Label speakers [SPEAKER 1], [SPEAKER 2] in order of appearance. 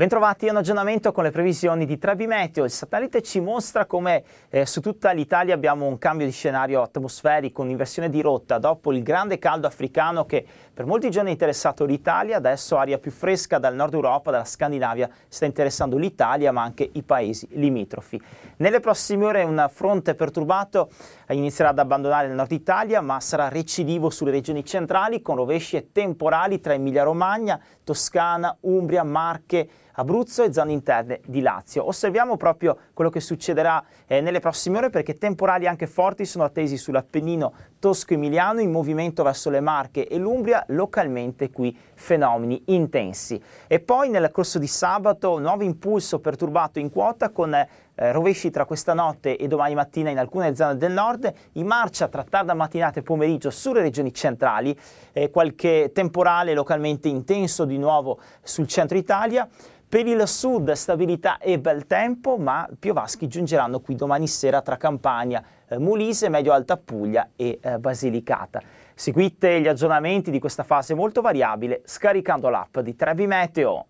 [SPEAKER 1] Bentrovati a un aggiornamento con le previsioni di Trebi Meteo. Il satellite ci mostra come eh, su tutta l'Italia abbiamo un cambio di scenario atmosferico, un'inversione di rotta. Dopo il grande caldo africano che per molti giorni ha interessato l'Italia, adesso aria più fresca dal nord Europa, dalla Scandinavia, sta interessando l'Italia ma anche i paesi limitrofi. Nelle prossime ore un fronte perturbato eh, inizierà ad abbandonare il nord Italia ma sarà recidivo sulle regioni centrali con rovesci e temporali tra Emilia Romagna, Toscana, Umbria, Marche, Abruzzo e zone interne di Lazio. Osserviamo proprio quello che succederà eh, nelle prossime ore perché temporali anche forti sono attesi sull'Appennino tosco-emiliano in movimento verso le Marche e l'Umbria, localmente qui fenomeni intensi. E poi nel corso di sabato nuovo impulso perturbato in quota con eh, rovesci tra questa notte e domani mattina in alcune zone del nord, in marcia tra tarda mattinata e pomeriggio sulle regioni centrali, eh, qualche temporale localmente intenso di nuovo sul centro Italia. Per il sud stabilità e bel tempo, ma piovaschi giungeranno qui domani sera tra Campania e eh, Molise, Medio Alta Puglia e eh, Basilicata. Seguite gli aggiornamenti di questa fase molto variabile scaricando l'app di Trebi Meteo.